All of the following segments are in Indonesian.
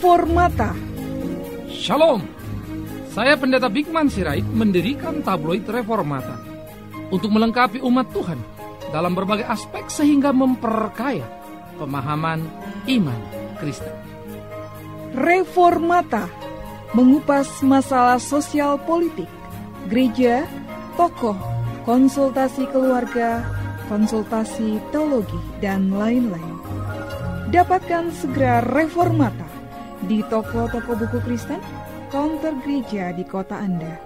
Reformata. Shalom, saya Pendeta Bigman Sirait mendirikan tabloid Reformata untuk melengkapi umat Tuhan dalam berbagai aspek sehingga memperkaya pemahaman iman Kristen. Reformata mengupas masalah sosial politik, gereja, tokoh, konsultasi keluarga, konsultasi teologi, dan lain-lain. Dapatkan segera Reformata di toko-toko buku Kristen, counter gereja di kota Anda,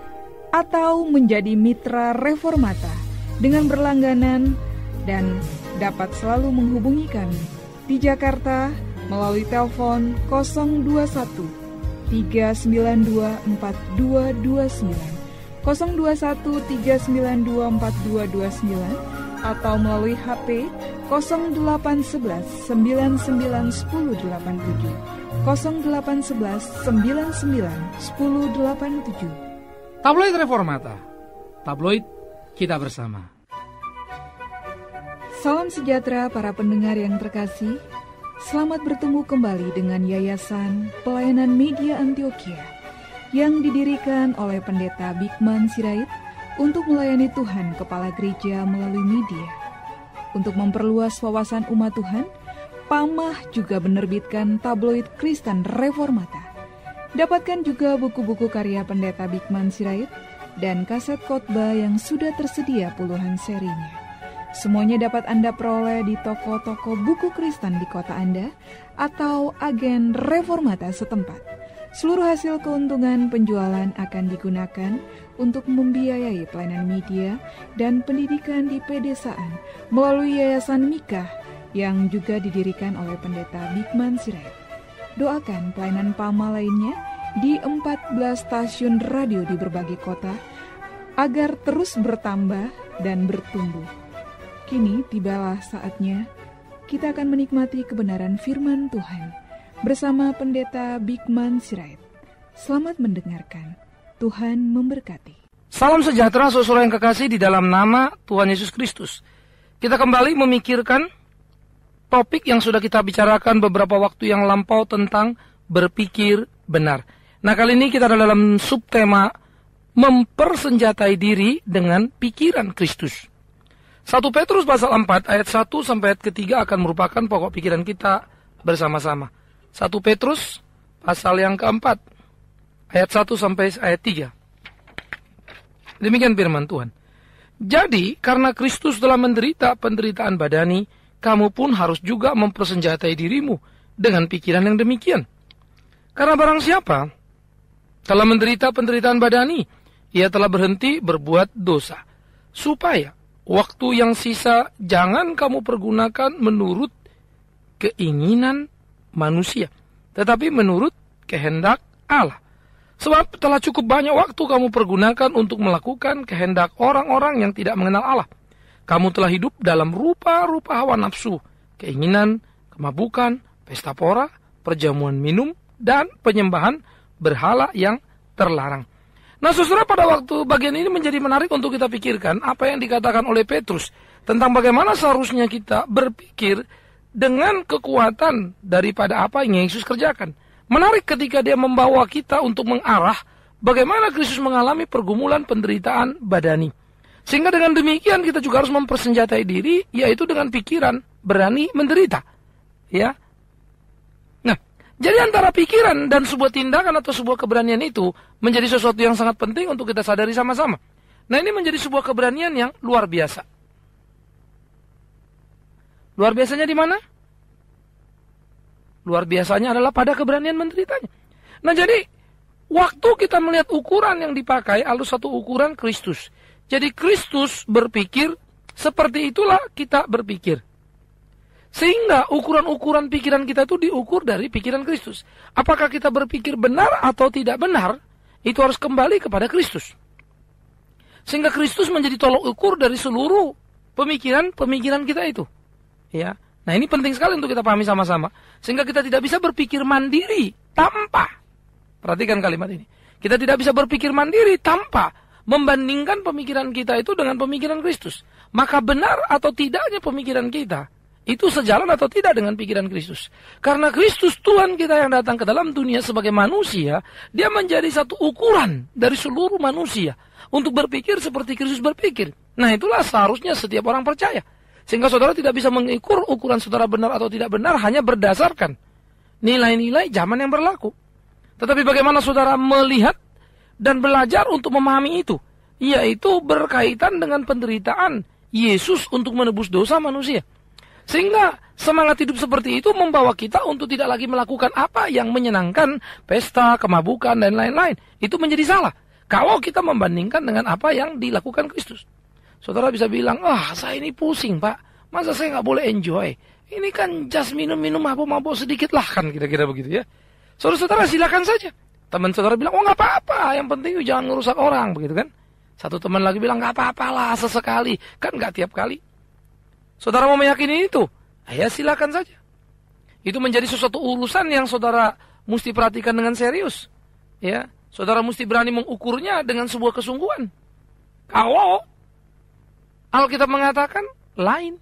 atau menjadi mitra reformata dengan berlangganan dan dapat selalu menghubungi kami di Jakarta melalui telepon 021 392 021 392 4229 atau melalui HP 0811 99 Tabloid Reformata Tabloid kita bersama Salam sejahtera para pendengar yang terkasih Selamat bertemu kembali dengan Yayasan Pelayanan Media Antioquia yang didirikan oleh Pendeta Bigman Sirait untuk melayani Tuhan Kepala Gereja melalui media. Untuk memperluas wawasan umat Tuhan, Pamah juga menerbitkan tabloid Kristen Reformata. Dapatkan juga buku-buku karya pendeta Bikman Sirait dan kaset khotbah yang sudah tersedia puluhan serinya. Semuanya dapat Anda peroleh di toko-toko buku Kristen di kota Anda atau agen reformata setempat. Seluruh hasil keuntungan penjualan akan digunakan untuk membiayai pelayanan media dan pendidikan di pedesaan melalui Yayasan Mika yang juga didirikan oleh pendeta Bigman Sirait. Doakan pelayanan PAMA lainnya di 14 stasiun radio di berbagai kota agar terus bertambah dan bertumbuh. Kini tibalah saatnya kita akan menikmati kebenaran firman Tuhan bersama Pendeta Bigman Sirait. Selamat mendengarkan. Tuhan memberkati. Salam sejahtera saudara yang kekasih di dalam nama Tuhan Yesus Kristus. Kita kembali memikirkan topik yang sudah kita bicarakan beberapa waktu yang lampau tentang berpikir benar. Nah, kali ini kita ada dalam subtema mempersenjatai diri dengan pikiran Kristus. 1 Petrus pasal 4 ayat 1 sampai ayat ketiga akan merupakan pokok pikiran kita bersama-sama. 1 Petrus pasal yang keempat ayat 1 sampai ayat 3. Demikian firman Tuhan. Jadi karena Kristus telah menderita penderitaan badani, kamu pun harus juga mempersenjatai dirimu dengan pikiran yang demikian. Karena barang siapa telah menderita penderitaan badani, ia telah berhenti berbuat dosa. Supaya waktu yang sisa jangan kamu pergunakan menurut keinginan manusia, tetapi menurut kehendak Allah. Sebab telah cukup banyak waktu kamu pergunakan untuk melakukan kehendak orang-orang yang tidak mengenal Allah. Kamu telah hidup dalam rupa-rupa hawa nafsu, keinginan, kemabukan, pesta pora, perjamuan minum, dan penyembahan berhala yang terlarang. Nah, saudara pada waktu bagian ini menjadi menarik untuk kita pikirkan apa yang dikatakan oleh Petrus tentang bagaimana seharusnya kita berpikir dengan kekuatan daripada apa yang Yesus kerjakan. Menarik ketika dia membawa kita untuk mengarah bagaimana Kristus mengalami pergumulan penderitaan badani. Sehingga dengan demikian kita juga harus mempersenjatai diri yaitu dengan pikiran berani menderita. Ya. Nah, jadi antara pikiran dan sebuah tindakan atau sebuah keberanian itu menjadi sesuatu yang sangat penting untuk kita sadari sama-sama. Nah, ini menjadi sebuah keberanian yang luar biasa. Luar biasanya di mana? Luar biasanya adalah pada keberanian menderitanya. Nah jadi waktu kita melihat ukuran yang dipakai alus satu ukuran Kristus. Jadi Kristus berpikir seperti itulah kita berpikir. Sehingga ukuran-ukuran pikiran kita itu diukur dari pikiran Kristus. Apakah kita berpikir benar atau tidak benar, itu harus kembali kepada Kristus. Sehingga Kristus menjadi tolok ukur dari seluruh pemikiran-pemikiran kita itu ya. Nah, ini penting sekali untuk kita pahami sama-sama sehingga kita tidak bisa berpikir mandiri tanpa perhatikan kalimat ini. Kita tidak bisa berpikir mandiri tanpa membandingkan pemikiran kita itu dengan pemikiran Kristus. Maka benar atau tidaknya pemikiran kita itu sejalan atau tidak dengan pikiran Kristus. Karena Kristus Tuhan kita yang datang ke dalam dunia sebagai manusia, dia menjadi satu ukuran dari seluruh manusia untuk berpikir seperti Kristus berpikir. Nah itulah seharusnya setiap orang percaya. Sehingga saudara tidak bisa mengukur ukuran saudara benar atau tidak benar hanya berdasarkan nilai-nilai zaman yang berlaku. Tetapi bagaimana saudara melihat dan belajar untuk memahami itu, yaitu berkaitan dengan penderitaan Yesus untuk menebus dosa manusia. Sehingga semangat hidup seperti itu membawa kita untuk tidak lagi melakukan apa yang menyenangkan, pesta, kemabukan, dan lain-lain. Itu menjadi salah kalau kita membandingkan dengan apa yang dilakukan Kristus. Saudara bisa bilang, ah saya ini pusing pak, masa saya nggak boleh enjoy? Ini kan just minum-minum mabuk-mabuk sedikit lah kan kira-kira begitu ya. Saudara-saudara silakan saja. Teman saudara bilang, oh nggak apa-apa, yang penting jangan ngerusak orang begitu kan. Satu teman lagi bilang nggak apa-apalah sesekali, kan nggak tiap kali. Saudara mau meyakini itu, ya silakan saja. Itu menjadi sesuatu urusan yang saudara mesti perhatikan dengan serius. Ya, saudara mesti berani mengukurnya dengan sebuah kesungguhan. Kalau Alkitab mengatakan lain.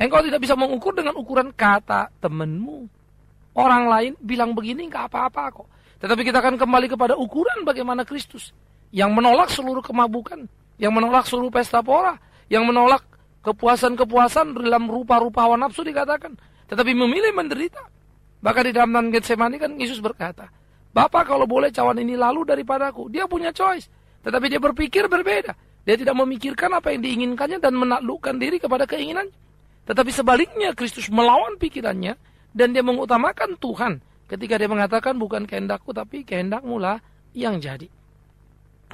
Engkau tidak bisa mengukur dengan ukuran kata temanmu. Orang lain bilang begini nggak apa-apa kok. Tetapi kita akan kembali kepada ukuran bagaimana Kristus yang menolak seluruh kemabukan, yang menolak seluruh pesta pora, yang menolak kepuasan-kepuasan dalam rupa-rupa hawa nafsu dikatakan, tetapi memilih menderita. Bahkan di dalam Taman Getsemani kan Yesus berkata, Bapak kalau boleh cawan ini lalu daripadaku. Dia punya choice. Tetapi dia berpikir berbeda. Dia tidak memikirkan apa yang diinginkannya dan menaklukkan diri kepada keinginannya. Tetapi sebaliknya Kristus melawan pikirannya dan dia mengutamakan Tuhan ketika dia mengatakan bukan kehendakku tapi kehendakmu lah yang jadi.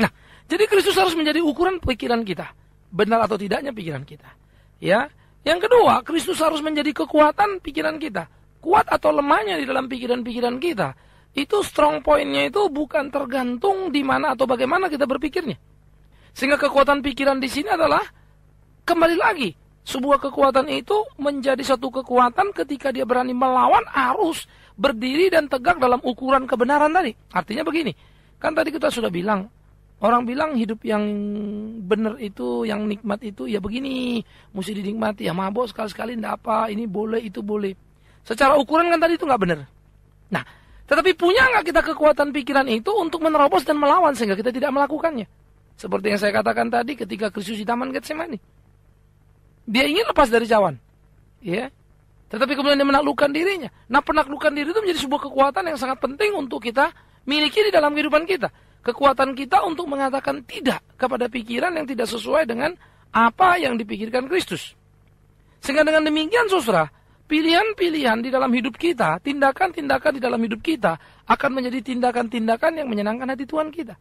Nah, jadi Kristus harus menjadi ukuran pikiran kita. Benar atau tidaknya pikiran kita. Ya, yang kedua, Kristus harus menjadi kekuatan pikiran kita. Kuat atau lemahnya di dalam pikiran-pikiran kita itu strong pointnya itu bukan tergantung di mana atau bagaimana kita berpikirnya. Sehingga kekuatan pikiran di sini adalah kembali lagi sebuah kekuatan itu menjadi satu kekuatan ketika dia berani melawan arus berdiri dan tegak dalam ukuran kebenaran tadi. Artinya begini, kan tadi kita sudah bilang, orang bilang hidup yang benar itu, yang nikmat itu, ya begini, mesti dinikmati, ya mabok sekali-sekali tidak apa, ini boleh, itu boleh. Secara ukuran kan tadi itu nggak benar. Nah, tetapi punya nggak kita kekuatan pikiran itu untuk menerobos dan melawan sehingga kita tidak melakukannya? Seperti yang saya katakan tadi ketika Kristus di Taman Getsemani. Dia ingin lepas dari cawan. Ya. Tetapi kemudian dia menaklukkan dirinya. Nah penaklukan diri itu menjadi sebuah kekuatan yang sangat penting untuk kita miliki di dalam kehidupan kita. Kekuatan kita untuk mengatakan tidak kepada pikiran yang tidak sesuai dengan apa yang dipikirkan Kristus. Sehingga dengan demikian saudara, pilihan-pilihan di dalam hidup kita, tindakan-tindakan di dalam hidup kita akan menjadi tindakan-tindakan yang menyenangkan hati Tuhan kita.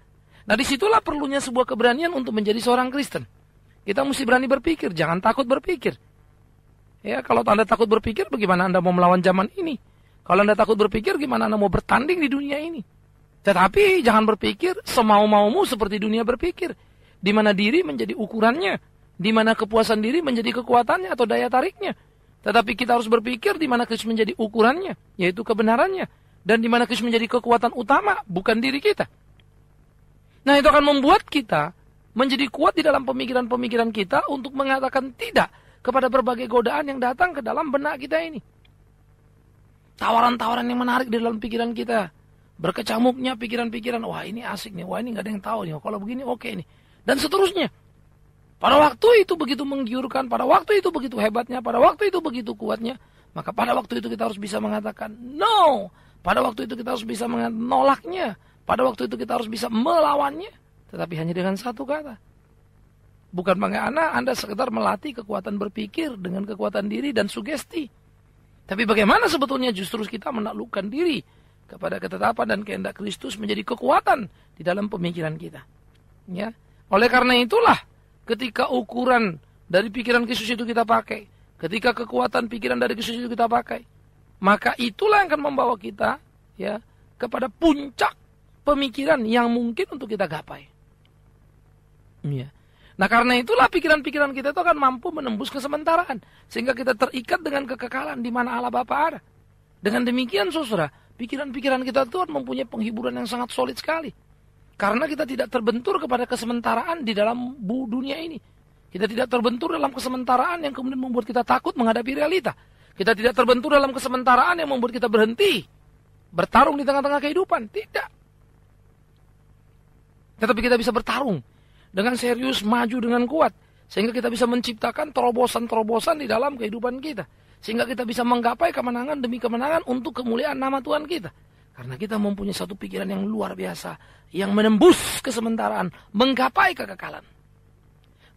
Nah disitulah perlunya sebuah keberanian untuk menjadi seorang Kristen. Kita mesti berani berpikir, jangan takut berpikir. Ya, kalau Anda takut berpikir, bagaimana Anda mau melawan zaman ini? Kalau Anda takut berpikir, gimana Anda mau bertanding di dunia ini? Tetapi jangan berpikir semau-maumu seperti dunia berpikir. Di mana diri menjadi ukurannya. Di mana kepuasan diri menjadi kekuatannya atau daya tariknya. Tetapi kita harus berpikir di mana Kristus menjadi ukurannya, yaitu kebenarannya. Dan di mana Kristus menjadi kekuatan utama, bukan diri kita. Nah itu akan membuat kita menjadi kuat di dalam pemikiran-pemikiran kita untuk mengatakan tidak kepada berbagai godaan yang datang ke dalam benak kita ini. Tawaran-tawaran yang menarik di dalam pikiran kita. Berkecamuknya pikiran-pikiran, wah ini asik nih, wah ini gak ada yang tahu nih, kalau begini oke okay nih. Dan seterusnya. Pada waktu itu begitu menggiurkan, pada waktu itu begitu hebatnya, pada waktu itu begitu kuatnya. Maka pada waktu itu kita harus bisa mengatakan no. Pada waktu itu kita harus bisa menolaknya. Pada waktu itu kita harus bisa melawannya, tetapi hanya dengan satu kata. Bukan anak. Anda sekedar melatih kekuatan berpikir dengan kekuatan diri dan sugesti. Tapi bagaimana sebetulnya justru kita menaklukkan diri kepada ketetapan dan kehendak Kristus menjadi kekuatan di dalam pemikiran kita. Ya. Oleh karena itulah ketika ukuran dari pikiran Kristus itu kita pakai, ketika kekuatan pikiran dari Kristus itu kita pakai, maka itulah yang akan membawa kita ya kepada puncak pemikiran yang mungkin untuk kita gapai. Ya. Nah karena itulah pikiran-pikiran kita itu akan mampu menembus kesementaraan. Sehingga kita terikat dengan kekekalan di mana Allah Bapa ada. Dengan demikian susra, pikiran-pikiran kita itu mempunyai penghiburan yang sangat solid sekali. Karena kita tidak terbentur kepada kesementaraan di dalam dunia ini. Kita tidak terbentur dalam kesementaraan yang kemudian membuat kita takut menghadapi realita. Kita tidak terbentur dalam kesementaraan yang membuat kita berhenti bertarung di tengah-tengah kehidupan. Tidak. Tetapi kita bisa bertarung dengan serius, maju dengan kuat. Sehingga kita bisa menciptakan terobosan-terobosan di dalam kehidupan kita. Sehingga kita bisa menggapai kemenangan demi kemenangan untuk kemuliaan nama Tuhan kita. Karena kita mempunyai satu pikiran yang luar biasa. Yang menembus kesementaraan. Menggapai kekekalan.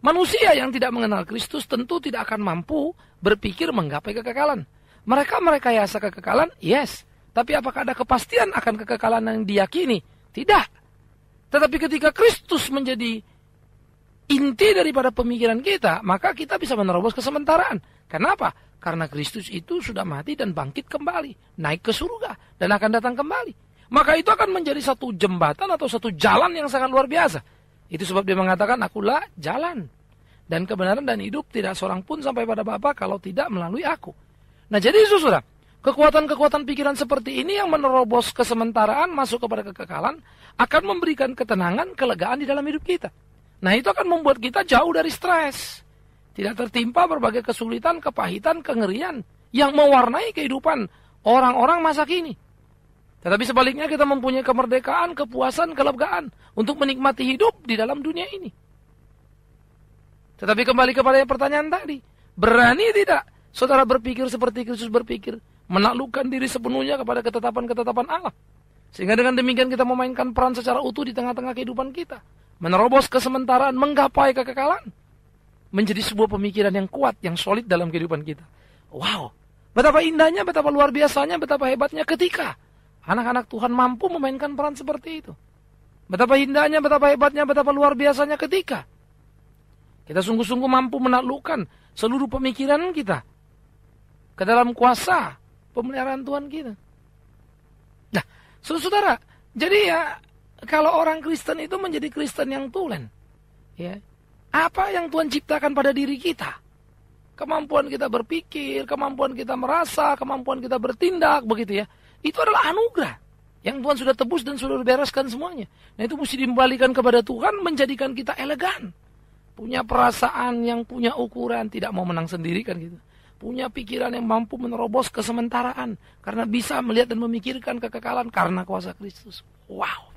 Manusia yang tidak mengenal Kristus tentu tidak akan mampu berpikir menggapai kekekalan. Mereka mereka merekayasa kekekalan, yes. Tapi apakah ada kepastian akan kekekalan yang diyakini? Tidak. Tetapi ketika Kristus menjadi inti daripada pemikiran kita, maka kita bisa menerobos kesementaraan. Kenapa? Karena Kristus itu sudah mati dan bangkit kembali, naik ke surga dan akan datang kembali. Maka itu akan menjadi satu jembatan atau satu jalan yang sangat luar biasa. Itu sebab dia mengatakan, akulah jalan. Dan kebenaran dan hidup tidak seorang pun sampai pada Bapa kalau tidak melalui aku. Nah jadi itu sudah Kekuatan-kekuatan pikiran seperti ini yang menerobos kesementaraan masuk kepada kekekalan akan memberikan ketenangan, kelegaan di dalam hidup kita. Nah itu akan membuat kita jauh dari stres. Tidak tertimpa berbagai kesulitan, kepahitan, kengerian yang mewarnai kehidupan orang-orang masa kini. Tetapi sebaliknya kita mempunyai kemerdekaan, kepuasan, kelegaan untuk menikmati hidup di dalam dunia ini. Tetapi kembali kepada pertanyaan tadi, berani tidak saudara berpikir seperti Kristus berpikir? menaklukkan diri sepenuhnya kepada ketetapan-ketetapan Allah. Sehingga dengan demikian kita memainkan peran secara utuh di tengah-tengah kehidupan kita. Menerobos kesementaraan, menggapai kekekalan. Menjadi sebuah pemikiran yang kuat, yang solid dalam kehidupan kita. Wow, betapa indahnya, betapa luar biasanya, betapa hebatnya ketika anak-anak Tuhan mampu memainkan peran seperti itu. Betapa indahnya, betapa hebatnya, betapa luar biasanya ketika kita sungguh-sungguh mampu menaklukkan seluruh pemikiran kita ke dalam kuasa pemeliharaan Tuhan kita. Nah, saudara, jadi ya kalau orang Kristen itu menjadi Kristen yang tulen, ya apa yang Tuhan ciptakan pada diri kita, kemampuan kita berpikir, kemampuan kita merasa, kemampuan kita bertindak, begitu ya, itu adalah anugerah yang Tuhan sudah tebus dan sudah bereskan semuanya. Nah itu mesti dikembalikan kepada Tuhan, menjadikan kita elegan, punya perasaan yang punya ukuran, tidak mau menang sendiri kan gitu punya pikiran yang mampu menerobos kesementaraan karena bisa melihat dan memikirkan kekekalan karena kuasa Kristus. Wow,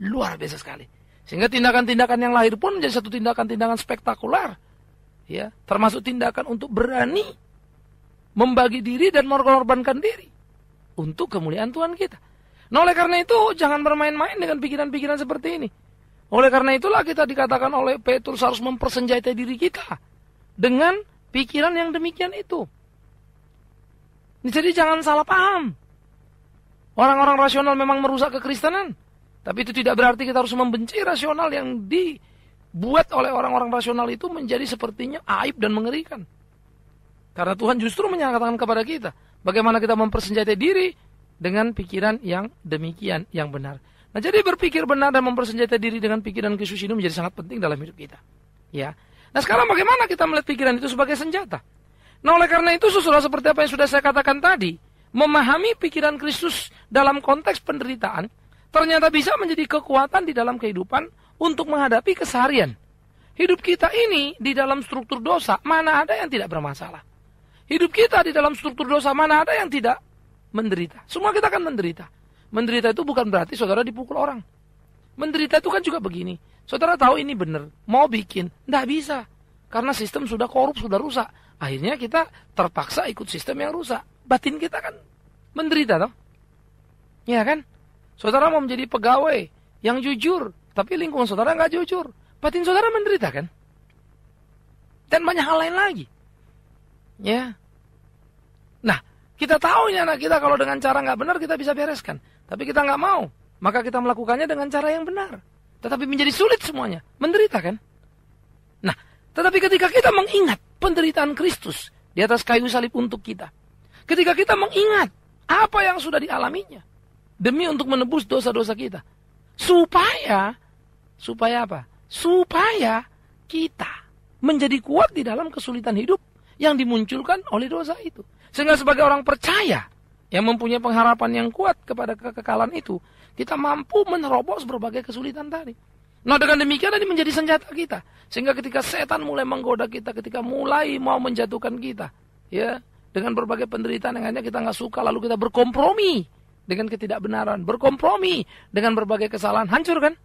luar biasa sekali. Sehingga tindakan-tindakan yang lahir pun menjadi satu tindakan-tindakan spektakuler. Ya, termasuk tindakan untuk berani membagi diri dan mengorbankan diri untuk kemuliaan Tuhan kita. Nah, oleh karena itu jangan bermain-main dengan pikiran-pikiran seperti ini. Oleh karena itulah kita dikatakan oleh Petrus harus mempersenjatai diri kita dengan pikiran yang demikian itu. Jadi jangan salah paham. Orang-orang rasional memang merusak kekristenan. Tapi itu tidak berarti kita harus membenci rasional yang dibuat oleh orang-orang rasional itu menjadi sepertinya aib dan mengerikan. Karena Tuhan justru menyatakan kepada kita bagaimana kita mempersenjatai diri dengan pikiran yang demikian yang benar. Nah, jadi berpikir benar dan mempersenjatai diri dengan pikiran Kristus ini menjadi sangat penting dalam hidup kita. Ya. Nah sekarang bagaimana kita melihat pikiran itu sebagai senjata? Nah oleh karena itu sesudah seperti apa yang sudah saya katakan tadi, memahami pikiran Kristus dalam konteks penderitaan, ternyata bisa menjadi kekuatan di dalam kehidupan untuk menghadapi keseharian. Hidup kita ini di dalam struktur dosa, mana ada yang tidak bermasalah. Hidup kita di dalam struktur dosa, mana ada yang tidak menderita. Semua kita akan menderita. Menderita itu bukan berarti saudara dipukul orang. Menderita itu kan juga begini. Saudara tahu ini benar, mau bikin, tidak bisa. Karena sistem sudah korup, sudah rusak. Akhirnya kita terpaksa ikut sistem yang rusak. Batin kita kan menderita toh. Ya kan? Saudara mau menjadi pegawai yang jujur, tapi lingkungan saudara nggak jujur. Batin saudara menderita kan? Dan banyak hal lain lagi. Ya. Nah, kita tahu ini anak kita kalau dengan cara nggak benar kita bisa bereskan. Tapi kita nggak mau. Maka kita melakukannya dengan cara yang benar. Tetapi menjadi sulit semuanya. Menderita kan? Nah, tetapi ketika kita mengingat penderitaan Kristus di atas kayu salib untuk kita. Ketika kita mengingat apa yang sudah dialaminya demi untuk menebus dosa-dosa kita. Supaya supaya apa? Supaya kita menjadi kuat di dalam kesulitan hidup yang dimunculkan oleh dosa itu. Sehingga sebagai orang percaya yang mempunyai pengharapan yang kuat kepada kekekalan itu, kita mampu menerobos berbagai kesulitan tadi. Nah dengan demikian ini menjadi senjata kita. Sehingga ketika setan mulai menggoda kita, ketika mulai mau menjatuhkan kita, ya dengan berbagai penderitaan yang hanya kita nggak suka, lalu kita berkompromi dengan ketidakbenaran, berkompromi dengan berbagai kesalahan, hancur kan?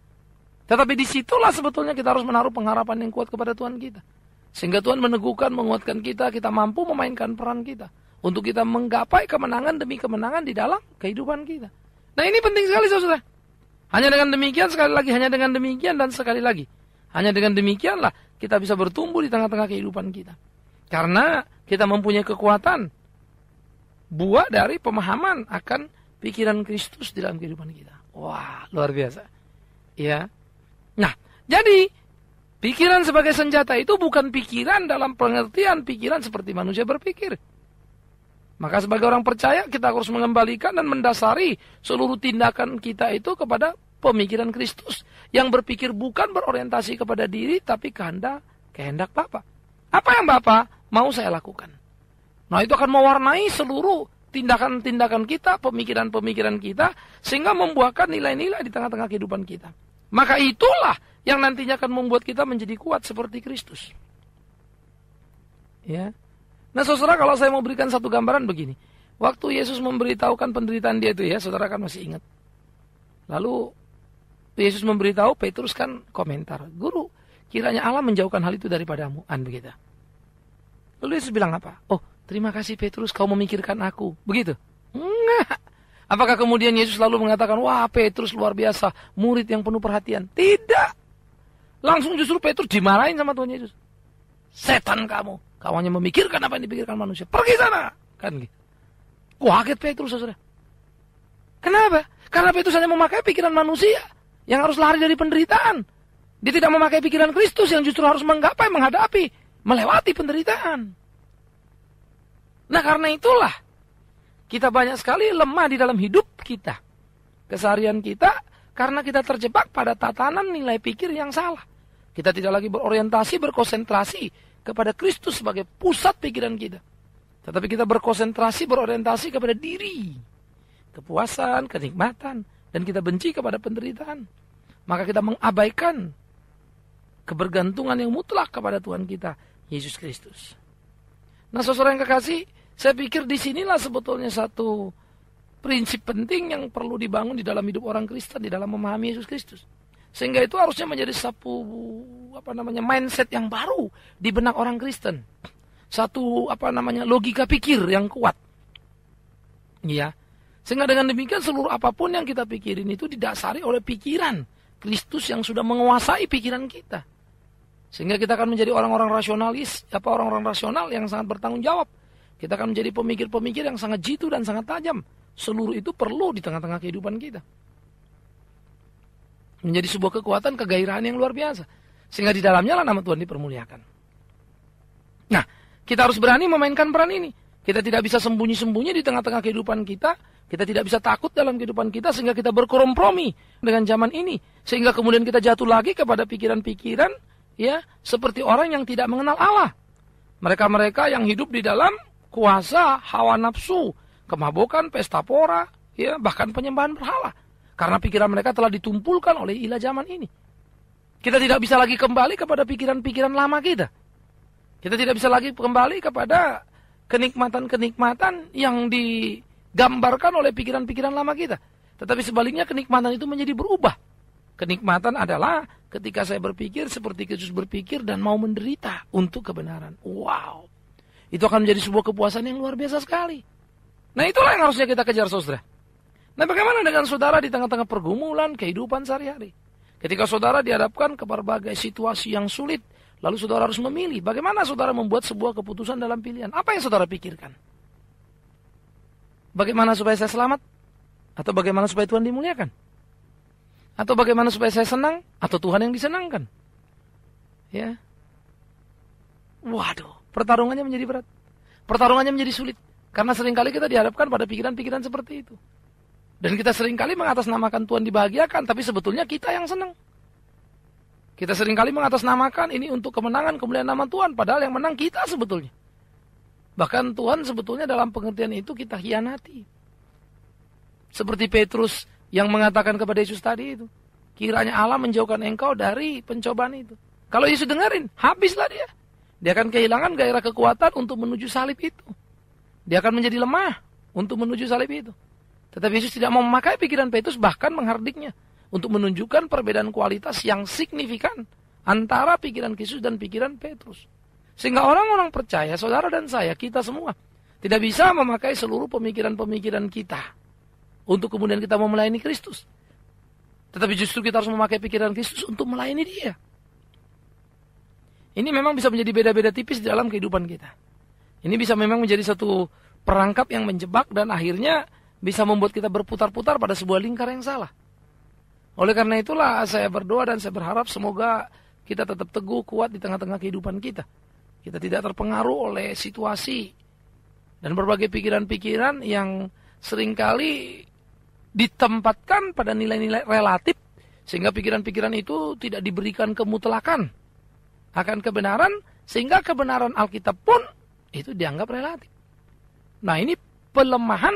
Tetapi disitulah sebetulnya kita harus menaruh pengharapan yang kuat kepada Tuhan kita. Sehingga Tuhan meneguhkan, menguatkan kita, kita mampu memainkan peran kita. Untuk kita menggapai kemenangan demi kemenangan di dalam kehidupan kita. Nah ini penting sekali saudara. Hanya dengan demikian sekali lagi, hanya dengan demikian dan sekali lagi. Hanya dengan demikianlah kita bisa bertumbuh di tengah-tengah kehidupan kita. Karena kita mempunyai kekuatan buah dari pemahaman akan pikiran Kristus di dalam kehidupan kita. Wah, luar biasa. Ya. Nah, jadi pikiran sebagai senjata itu bukan pikiran dalam pengertian pikiran seperti manusia berpikir. Maka sebagai orang percaya kita harus mengembalikan dan mendasari seluruh tindakan kita itu kepada pemikiran Kristus yang berpikir bukan berorientasi kepada diri tapi kehendak kehendak Bapa. Apa yang Bapa mau saya lakukan? Nah, itu akan mewarnai seluruh tindakan-tindakan kita, pemikiran-pemikiran kita sehingga membuahkan nilai-nilai di tengah-tengah kehidupan kita. Maka itulah yang nantinya akan membuat kita menjadi kuat seperti Kristus. Ya. Nah saudara kalau saya mau berikan satu gambaran begini. Waktu Yesus memberitahukan penderitaan dia itu ya, saudara kan masih ingat. Lalu Yesus memberitahu, Petrus kan komentar. Guru, kiranya Allah menjauhkan hal itu daripadamu. An begitu. Lalu Yesus bilang apa? Oh, terima kasih Petrus, kau memikirkan aku. Begitu? Enggak. Apakah kemudian Yesus lalu mengatakan, wah Petrus luar biasa, murid yang penuh perhatian. Tidak. Langsung justru Petrus dimarahin sama Tuhan Yesus. Setan kamu, Kawannya memikirkan apa yang dipikirkan manusia. Pergi sana. Kan gitu. Wah, kaget Petrus saudara. Kenapa? Karena Petrus hanya memakai pikiran manusia yang harus lari dari penderitaan. Dia tidak memakai pikiran Kristus yang justru harus menggapai, menghadapi, melewati penderitaan. Nah karena itulah kita banyak sekali lemah di dalam hidup kita. Keseharian kita karena kita terjebak pada tatanan nilai pikir yang salah. Kita tidak lagi berorientasi, berkonsentrasi kepada Kristus sebagai pusat pikiran kita. Tetapi kita berkonsentrasi, berorientasi kepada diri. Kepuasan, kenikmatan. Dan kita benci kepada penderitaan. Maka kita mengabaikan kebergantungan yang mutlak kepada Tuhan kita, Yesus Kristus. Nah, saudara yang kekasih, saya pikir disinilah sebetulnya satu prinsip penting yang perlu dibangun di dalam hidup orang Kristen, di dalam memahami Yesus Kristus. Sehingga itu harusnya menjadi satu apa namanya mindset yang baru di benak orang Kristen. Satu apa namanya logika pikir yang kuat. ya Sehingga dengan demikian seluruh apapun yang kita pikirin itu didasari oleh pikiran Kristus yang sudah menguasai pikiran kita. Sehingga kita akan menjadi orang-orang rasionalis, apa orang-orang rasional yang sangat bertanggung jawab. Kita akan menjadi pemikir-pemikir yang sangat jitu dan sangat tajam. Seluruh itu perlu di tengah-tengah kehidupan kita menjadi sebuah kekuatan kegairahan yang luar biasa sehingga di dalamnya lah nama Tuhan dipermuliakan. Nah, kita harus berani memainkan peran ini. Kita tidak bisa sembunyi-sembunyi di tengah-tengah kehidupan kita, kita tidak bisa takut dalam kehidupan kita sehingga kita berkompromi dengan zaman ini sehingga kemudian kita jatuh lagi kepada pikiran-pikiran ya seperti orang yang tidak mengenal Allah. Mereka-mereka yang hidup di dalam kuasa hawa nafsu, kemabukan, pesta pora, ya bahkan penyembahan berhala. Karena pikiran mereka telah ditumpulkan oleh ilah zaman ini. Kita tidak bisa lagi kembali kepada pikiran-pikiran lama kita. Kita tidak bisa lagi kembali kepada kenikmatan-kenikmatan yang digambarkan oleh pikiran-pikiran lama kita. Tetapi sebaliknya kenikmatan itu menjadi berubah. Kenikmatan adalah ketika saya berpikir seperti Yesus berpikir dan mau menderita untuk kebenaran. Wow. Itu akan menjadi sebuah kepuasan yang luar biasa sekali. Nah itulah yang harusnya kita kejar saudara. Nah bagaimana dengan saudara di tengah-tengah pergumulan kehidupan sehari-hari? Ketika saudara dihadapkan ke berbagai situasi yang sulit, lalu saudara harus memilih bagaimana saudara membuat sebuah keputusan dalam pilihan. Apa yang saudara pikirkan? Bagaimana supaya saya selamat? Atau bagaimana supaya Tuhan dimuliakan? Atau bagaimana supaya saya senang? Atau Tuhan yang disenangkan? Ya. Waduh, pertarungannya menjadi berat. Pertarungannya menjadi sulit. Karena seringkali kita dihadapkan pada pikiran-pikiran seperti itu. Dan kita seringkali mengatasnamakan Tuhan dibahagiakan, tapi sebetulnya kita yang senang. Kita seringkali mengatasnamakan ini untuk kemenangan kemuliaan nama Tuhan, padahal yang menang kita sebetulnya. Bahkan Tuhan sebetulnya dalam pengertian itu kita hianati. Seperti Petrus yang mengatakan kepada Yesus tadi itu, kiranya Allah menjauhkan engkau dari pencobaan itu. Kalau Yesus dengerin, habislah dia. Dia akan kehilangan gairah kekuatan untuk menuju salib itu. Dia akan menjadi lemah untuk menuju salib itu. Tetapi Yesus tidak mau memakai pikiran Petrus bahkan menghardiknya untuk menunjukkan perbedaan kualitas yang signifikan antara pikiran Yesus dan pikiran Petrus. Sehingga orang-orang percaya, saudara dan saya, kita semua tidak bisa memakai seluruh pemikiran-pemikiran kita untuk kemudian kita mau melayani Kristus. Tetapi justru kita harus memakai pikiran Kristus untuk melayani Dia. Ini memang bisa menjadi beda-beda tipis dalam kehidupan kita. Ini bisa memang menjadi satu perangkap yang menjebak dan akhirnya bisa membuat kita berputar-putar pada sebuah lingkar yang salah. Oleh karena itulah saya berdoa dan saya berharap semoga kita tetap teguh kuat di tengah-tengah kehidupan kita. Kita tidak terpengaruh oleh situasi dan berbagai pikiran-pikiran yang seringkali ditempatkan pada nilai-nilai relatif sehingga pikiran-pikiran itu tidak diberikan kemutlakan akan kebenaran sehingga kebenaran Alkitab pun itu dianggap relatif. Nah, ini pelemahan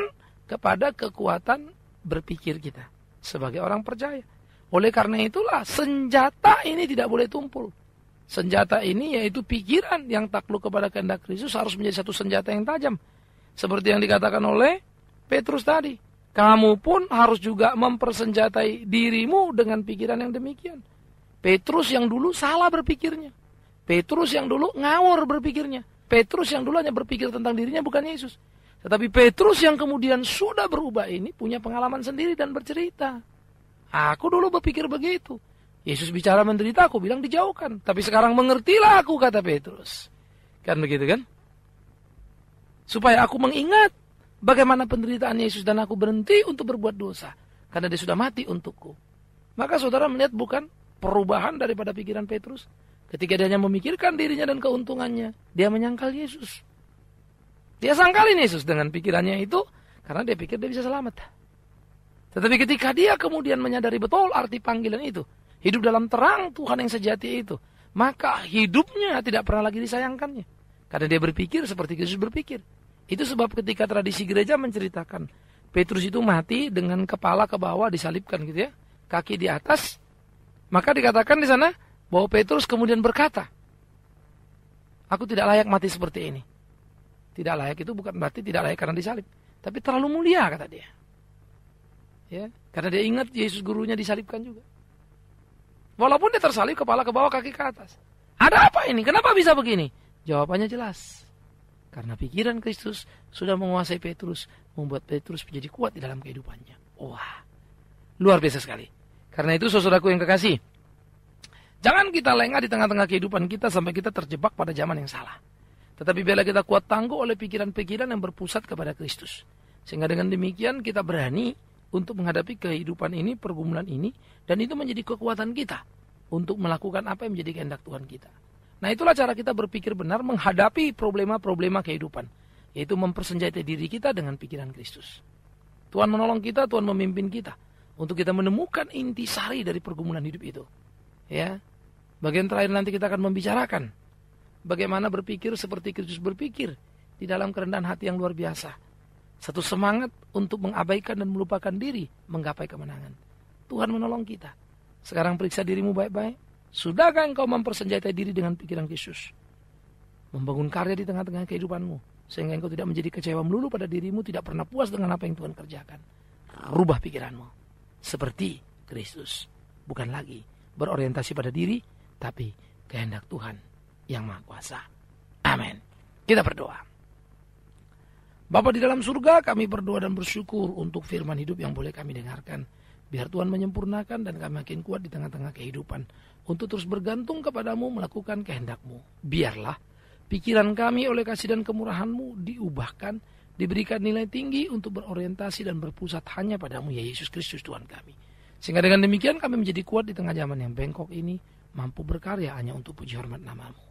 kepada kekuatan berpikir kita sebagai orang percaya. Oleh karena itulah senjata ini tidak boleh tumpul. Senjata ini yaitu pikiran yang takluk kepada kehendak Kristus harus menjadi satu senjata yang tajam. Seperti yang dikatakan oleh Petrus tadi. Kamu pun harus juga mempersenjatai dirimu dengan pikiran yang demikian. Petrus yang dulu salah berpikirnya. Petrus yang dulu ngawur berpikirnya. Petrus yang dulu hanya berpikir tentang dirinya bukan Yesus. Tetapi Petrus yang kemudian sudah berubah ini punya pengalaman sendiri dan bercerita. Aku dulu berpikir begitu. Yesus bicara menderita, aku bilang dijauhkan. Tapi sekarang mengertilah aku, kata Petrus. Kan begitu kan? Supaya aku mengingat bagaimana penderitaan Yesus dan aku berhenti untuk berbuat dosa. Karena dia sudah mati untukku. Maka saudara melihat bukan perubahan daripada pikiran Petrus. Ketika dia hanya memikirkan dirinya dan keuntungannya, dia menyangkal Yesus. Dia sangkalin Yesus dengan pikirannya itu karena dia pikir dia bisa selamat. Tetapi ketika dia kemudian menyadari betul arti panggilan itu, hidup dalam terang Tuhan yang sejati itu, maka hidupnya tidak pernah lagi disayangkannya. Karena dia berpikir seperti Yesus berpikir. Itu sebab ketika tradisi gereja menceritakan Petrus itu mati dengan kepala ke bawah disalibkan gitu ya, kaki di atas. Maka dikatakan di sana bahwa Petrus kemudian berkata, "Aku tidak layak mati seperti ini." Tidak layak itu bukan berarti tidak layak karena disalib, tapi terlalu mulia kata dia. Ya, karena dia ingat Yesus gurunya disalibkan juga. Walaupun dia tersalib kepala ke bawah kaki ke atas. Ada apa ini? Kenapa bisa begini? Jawabannya jelas. Karena pikiran Kristus sudah menguasai Petrus, membuat Petrus menjadi kuat di dalam kehidupannya. Wah, luar biasa sekali. Karena itu saudaraku yang kekasih, jangan kita lengah di tengah-tengah kehidupan kita sampai kita terjebak pada zaman yang salah. Tetapi bila kita kuat tangguh oleh pikiran-pikiran yang berpusat kepada Kristus. Sehingga dengan demikian kita berani untuk menghadapi kehidupan ini, pergumulan ini. Dan itu menjadi kekuatan kita untuk melakukan apa yang menjadi kehendak Tuhan kita. Nah itulah cara kita berpikir benar menghadapi problema-problema kehidupan. Yaitu mempersenjatai diri kita dengan pikiran Kristus. Tuhan menolong kita, Tuhan memimpin kita. Untuk kita menemukan inti sari dari pergumulan hidup itu. Ya, Bagian terakhir nanti kita akan membicarakan bagaimana berpikir seperti Kristus berpikir di dalam kerendahan hati yang luar biasa. Satu semangat untuk mengabaikan dan melupakan diri menggapai kemenangan. Tuhan menolong kita. Sekarang periksa dirimu baik-baik. Sudahkah engkau mempersenjatai diri dengan pikiran Kristus? Membangun karya di tengah-tengah kehidupanmu. Sehingga engkau tidak menjadi kecewa melulu pada dirimu, tidak pernah puas dengan apa yang Tuhan kerjakan. Rubah pikiranmu. Seperti Kristus. Bukan lagi berorientasi pada diri, tapi kehendak Tuhan yang Maha Kuasa. Amin. Kita berdoa. Bapak di dalam surga, kami berdoa dan bersyukur untuk firman hidup yang boleh kami dengarkan. Biar Tuhan menyempurnakan dan kami makin kuat di tengah-tengah kehidupan. Untuk terus bergantung kepadamu melakukan kehendakmu. Biarlah pikiran kami oleh kasih dan kemurahanmu diubahkan, diberikan nilai tinggi untuk berorientasi dan berpusat hanya padamu ya Yesus Kristus Tuhan kami. Sehingga dengan demikian kami menjadi kuat di tengah zaman yang bengkok ini, mampu berkarya hanya untuk puji hormat namamu.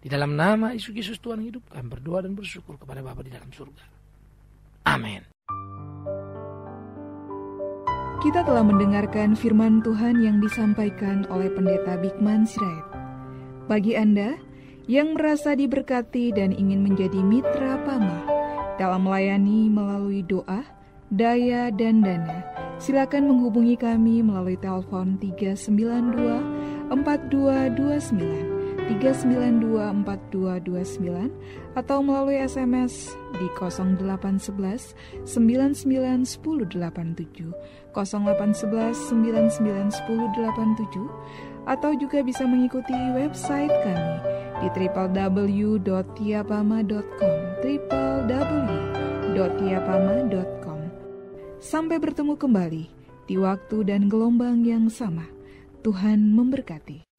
Di dalam nama Yesus Tuhan hidup, kami berdoa dan bersyukur kepada Bapa di dalam surga. Amin. Kita telah mendengarkan firman Tuhan yang disampaikan oleh Pendeta Bikman Sirait. Bagi Anda yang merasa diberkati dan ingin menjadi mitra pama dalam melayani melalui doa, daya, dan dana, silakan menghubungi kami melalui telepon 392 4229 3924229 atau melalui SMS di 0811 991087 0811 991087 atau juga bisa mengikuti website kami di www.tiapama.com www.tiapama.com Sampai bertemu kembali di waktu dan gelombang yang sama. Tuhan memberkati.